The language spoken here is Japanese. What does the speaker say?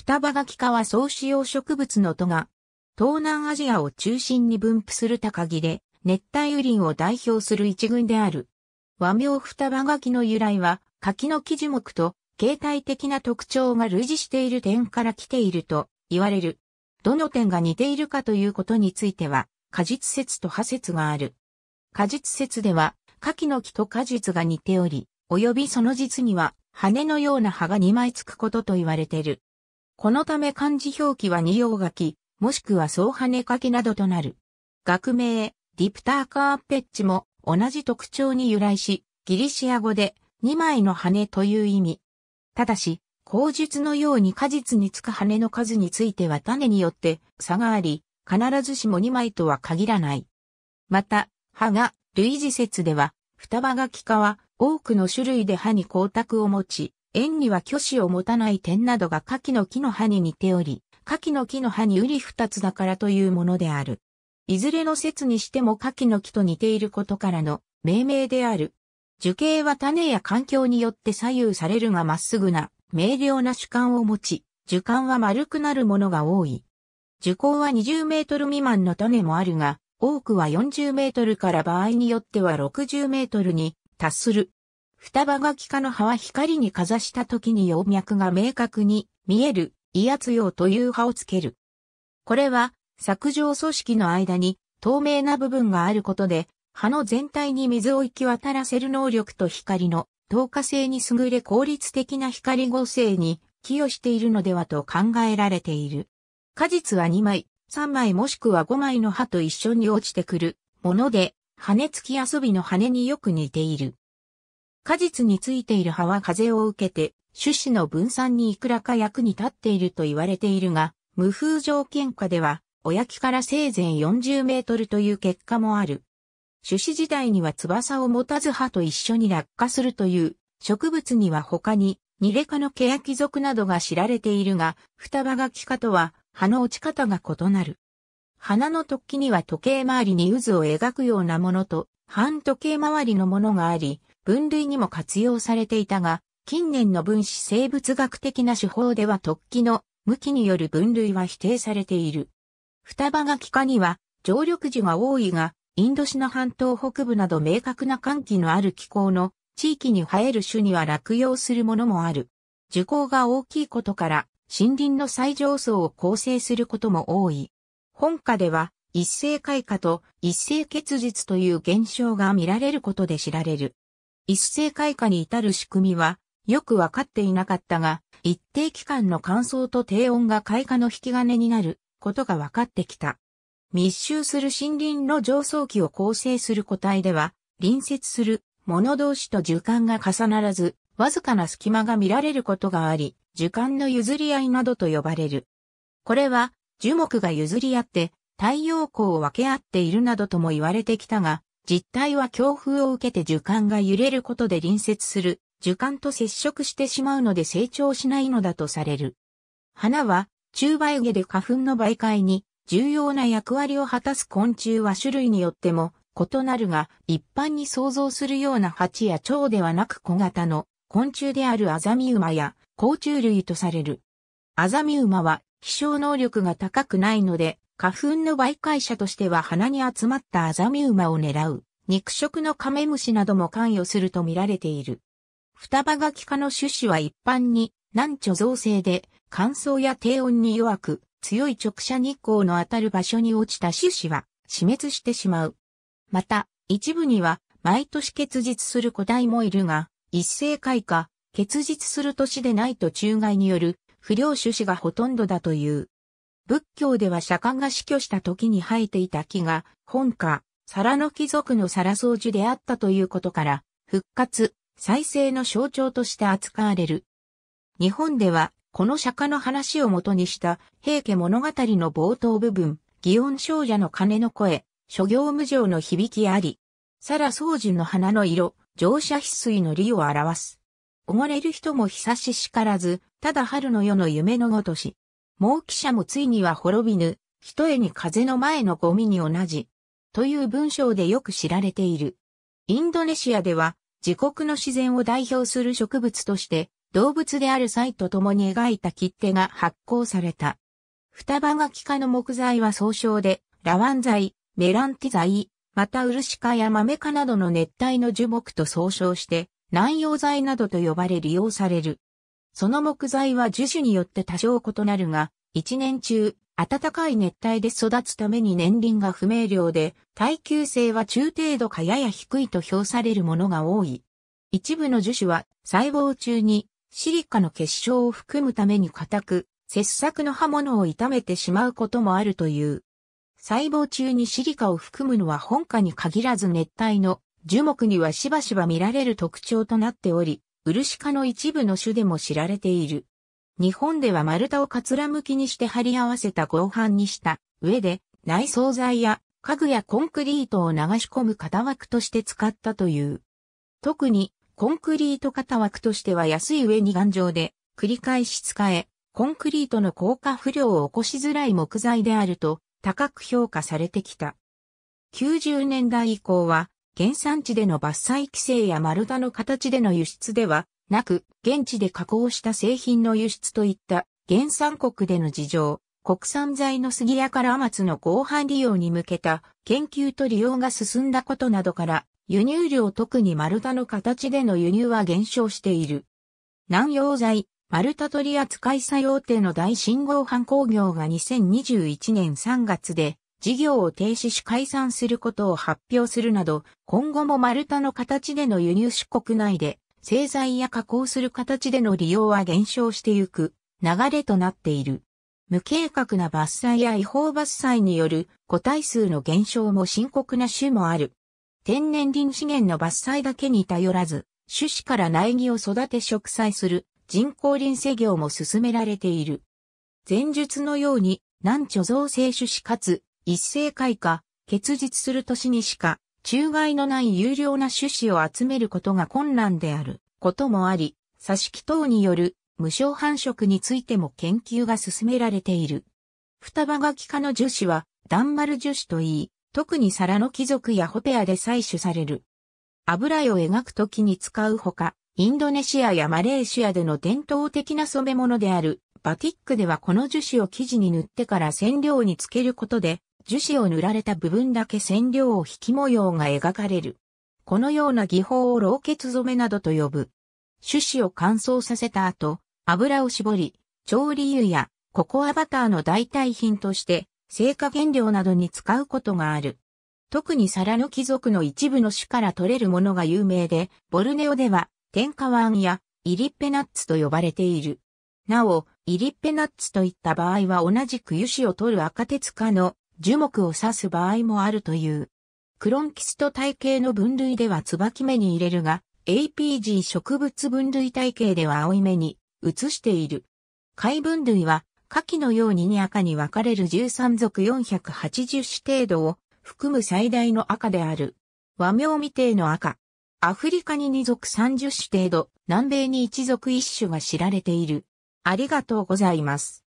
双葉垣科は総使用植物の都が、東南アジアを中心に分布する高木で、熱帯雨林を代表する一群である。和名双葉垣の由来は、柿の木樹木と、形態的な特徴が類似している点から来ていると言われる。どの点が似ているかということについては、果実説と派説がある。果実説では、柿の木と果実が似ており、及びその実には、羽のような葉が2枚つくことと言われている。このため漢字表記は二葉き、もしくは総羽きなどとなる。学名、ディプターカーペッチも同じ特徴に由来し、ギリシア語で2枚の羽という意味。ただし、口述のように果実につく羽の数については種によって差があり、必ずしも2枚とは限らない。また、葉が類似説では、双葉書き科は多くの種類で葉に光沢を持ち、円には虚子を持たない点などが柿の木の葉に似ており、柿の木の葉に瓜二つだからというものである。いずれの説にしても柿の木と似ていることからの命名である。樹形は種や環境によって左右されるがまっすぐな、明瞭な主観を持ち、樹幹は丸くなるものが多い。樹高は20メートル未満の種もあるが、多くは40メートルから場合によっては60メートルに達する。双葉が化の葉は光にかざした時に葉脈が明確に見える威圧葉という葉をつける。これは、削状組織の間に透明な部分があることで、葉の全体に水を行き渡らせる能力と光の透過性に優れ効率的な光合成に寄与しているのではと考えられている。果実は2枚、3枚もしくは5枚の葉と一緒に落ちてくるもので、羽付き遊びの羽によく似ている。果実についている葉は風を受けて、種子の分散にいくらか役に立っていると言われているが、無風条件下では、お焼きからせいぜい40メートルという結果もある。種子時代には翼を持たず葉と一緒に落下するという、植物には他に、ニレ科のケヤキ属などが知られているが、双葉がキ科とは、葉の落ち方が異なる。花の突起には時計回りに渦を描くようなものと、半時計回りのものがあり、分類にも活用されていたが、近年の分子生物学的な手法では突起の向きによる分類は否定されている。双葉が気化には常緑樹が多いが、インドシナ半島北部など明確な寒気のある気候の地域に生える種には落葉するものもある。樹高が大きいことから森林の最上層を構成することも多い。本科では一斉開花と一斉結実という現象が見られることで知られる。一斉開花に至る仕組みは、よくわかっていなかったが、一定期間の乾燥と低温が開花の引き金になることがわかってきた。密集する森林の上層期を構成する個体では、隣接する物同士と樹冠が重ならず、わずかな隙間が見られることがあり、樹冠の譲り合いなどと呼ばれる。これは、樹木が譲り合って、太陽光を分け合っているなどとも言われてきたが、実体は強風を受けて樹幹が揺れることで隣接する樹幹と接触してしまうので成長しないのだとされる。花は中梅毛で花粉の媒介に重要な役割を果たす昆虫は種類によっても異なるが一般に想像するような蜂や蝶ではなく小型の昆虫であるアザミウマや甲虫類とされる。アザミウマは飛翔能力が高くないので花粉の媒介者としては鼻に集まったアザミウマを狙う、肉食のカメムシなども関与すると見られている。双葉ガキ科の種子は一般に、難貯造成で、乾燥や低温に弱く、強い直射日光の当たる場所に落ちた種子は、死滅してしまう。また、一部には、毎年結実する個体もいるが、一斉開花、結実する年でないと虫害による、不良種子がほとんどだという。仏教では釈迦が死去した時に生えていた木が、本家、皿の貴族の皿掃除であったということから、復活、再生の象徴として扱われる。日本では、この釈迦の話をもとにした平家物語の冒頭部分、祇園少女の鐘の声、諸行無常の響きあり、皿掃除の花の色、乗車翡翠の理を表す。溺れる人も久ししからず、ただ春の夜の夢のごとし。猛記者もついには滅びぬ、ひとえに風の前のゴミに同じ、という文章でよく知られている。インドネシアでは、自国の自然を代表する植物として、動物であるサイと共に描いた切手が発行された。双葉垣科の木材は総称で、ラワン材、メランティ材、またウルシカやマメ科などの熱帯の樹木と総称して、南洋材などと呼ばれ利用される。その木材は樹種によって多少異なるが、一年中、暖かい熱帯で育つために年輪が不明瞭で、耐久性は中程度かやや低いと評されるものが多い。一部の樹種は細胞中にシリカの結晶を含むために硬く、切削の刃物を傷めてしまうこともあるという。細胞中にシリカを含むのは本家に限らず熱帯の樹木にはしばしば見られる特徴となっており、ウルシカの一部の種でも知られている。日本では丸太をカツラ向きにして貼り合わせた合板にした上で内装材や家具やコンクリートを流し込む型枠として使ったという。特にコンクリート型枠としては安い上に頑丈で繰り返し使え、コンクリートの硬化不良を起こしづらい木材であると高く評価されてきた。90年代以降は原産地での伐採規制や丸太の形での輸出ではなく、現地で加工した製品の輸出といった原産国での事情、国産材の杉やから松の合板利用に向けた研究と利用が進んだことなどから、輸入量特に丸太の形での輸入は減少している。南洋材、丸太取扱作用手の大信号版工業が2021年3月で事業を停止し解散することを発表するなど、今後も丸太の形での輸入出国内で、製材や加工する形での利用は減少してゆく流れとなっている。無計画な伐採や違法伐採による個体数の減少も深刻な種もある。天然林資源の伐採だけに頼らず、種子から苗木を育て植栽する人工林施業も進められている。前述のように、難貯蔵性種子かつ一斉開花、結実する年にしか、中外のない有料な種子を集めることが困難であることもあり、挿し木等による無償繁殖についても研究が進められている。双葉がキ科の樹脂は、断丸樹脂といい、特に皿の貴族やホペアで採取される。油絵を描くときに使うほか、インドネシアやマレーシアでの伝統的な染め物である、バティックではこの樹脂を生地に塗ってから染料につけることで、樹脂を塗られた部分だけ染料を引き模様が描かれる。このような技法を老血染めなどと呼ぶ。種子を乾燥させた後、油を絞り、調理油やココアバターの代替品として、成果原料などに使うことがある。特にサラの貴族の一部の種から取れるものが有名で、ボルネオでは、天下ワンやイリッペナッツと呼ばれている。なお、イリッペナッツといった場合は同じく油脂を取る赤鉄化の樹木を指す場合もあるという。クロンキスト体系の分類では椿目に入れるが、APG 植物分類体系では青い目に移している。貝分類は、下記のようにに赤に分かれる13属480種程度を含む最大の赤である。和名未定の赤。アフリカに2属30種程度、南米に1属1種が知られている。ありがとうございます。